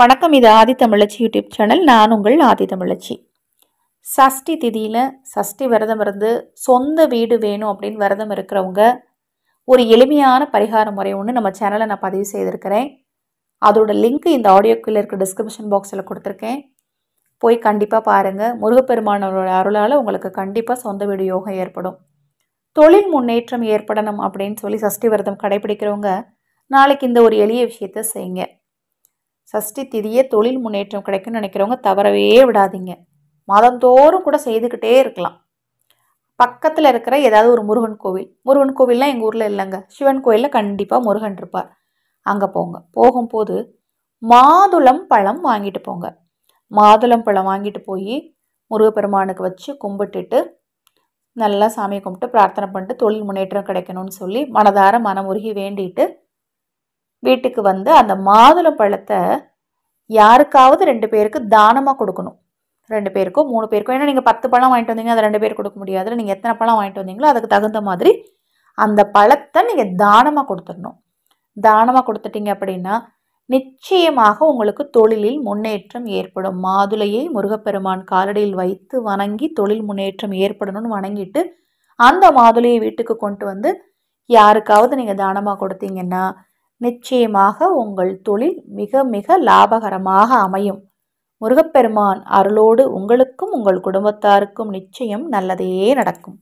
வணக்கம் இது ஆதி தமிழச்சி YouTube channel நான் உங்கள் ஆதி தமிழச்சி சஷ்டி திதியில் சஷ்டி விரதம் இருந்து சொந்த வீடு வேணும் அப்படின்னு விரதம் இருக்கிறவங்க ஒரு எளிமையான பரிகார முறை ஒன்று நம்ம சேனலை நான் பதிவு செய்திருக்கிறேன் அதோட லிங்க் இந்த ஆடியோக்குள்ளே இருக்க டிஸ்கிரிப்ஷன் பாக்ஸில் கொடுத்துருக்கேன் போய் கண்டிப்பாக பாருங்கள் முருகப்பெருமானவரோட அருளால் உங்களுக்கு கண்டிப்பாக சொந்த வீடு யோகம் ஏற்படும் தொழில் முன்னேற்றம் ஏற்படணும் அப்படின்னு சொல்லி சஷ்டி விரதம் கடைபிடிக்கிறவங்க நாளைக்கு இந்த ஒரு எளிய விஷயத்தை செய்யுங்க சஷ்டி திதியே தொழில் முன்னேற்றம் கிடைக்கும்னு நினைக்கிறவங்க தவறவே விடாதீங்க மாதந்தோறும் கூட செய்துக்கிட்டே இருக்கலாம் பக்கத்தில் இருக்கிற ஏதாவது ஒரு முருகன் கோவில் முருகன் கோவில்லாம் எங்கள் ஊரில் இல்லைங்க சிவன் கோயிலில் கண்டிப்பாக முருகன் இருப்பார் அங்கே போங்க போகும்போது மாதுளம் பழம் வாங்கிட்டு போங்க மாதுளம் பழம் வாங்கிட்டு போய் முருகப்பெருமானுக்கு வச்சு கும்பிட்டுட்டு நல்லா சாமியை கும்பிட்டு பிரார்த்தனை பண்ணிட்டு தொழில் முன்னேற்றம் கிடைக்கணும்னு சொல்லி மனதார மனமுருகி வேண்டிட்டு வீட்டுக்கு வந்து அந்த மாதுளை பழத்தை யாருக்காவது ரெண்டு பேருக்கு தானமாக கொடுக்கணும் ரெண்டு பேருக்கோ மூணு பேருக்கோ ஏன்னா நீங்கள் பத்து பழம் வாங்கிட்டு வந்தீங்க அதை ரெண்டு பேர் கொடுக்க முடியாது நீங்கள் எத்தனை பழம் வாங்கிட்டு வந்தீங்களோ அதுக்கு தகுந்த மாதிரி அந்த பழத்தை நீங்கள் தானமாக கொடுத்துடணும் தானமாக கொடுத்துட்டீங்க அப்படின்னா நிச்சயமாக உங்களுக்கு தொழிலில் முன்னேற்றம் ஏற்படும் மாதுளையை முருகப்பெருமான் காலடியில் வைத்து வணங்கி தொழில் முன்னேற்றம் ஏற்படணும்னு வணங்கிட்டு அந்த மாதுளையை வீட்டுக்கு கொண்டு வந்து யாருக்காவது நீங்கள் தானமாக கொடுத்தீங்கன்னா நிச்சயமாக உங்கள் தொழில் மிக மிக லாபகரமாக அமையும் முருகப்பெருமான் அருளோடு உங்களுக்கும் உங்கள் குடும்பத்தாருக்கும் நிச்சயம் நல்லதே நடக்கும்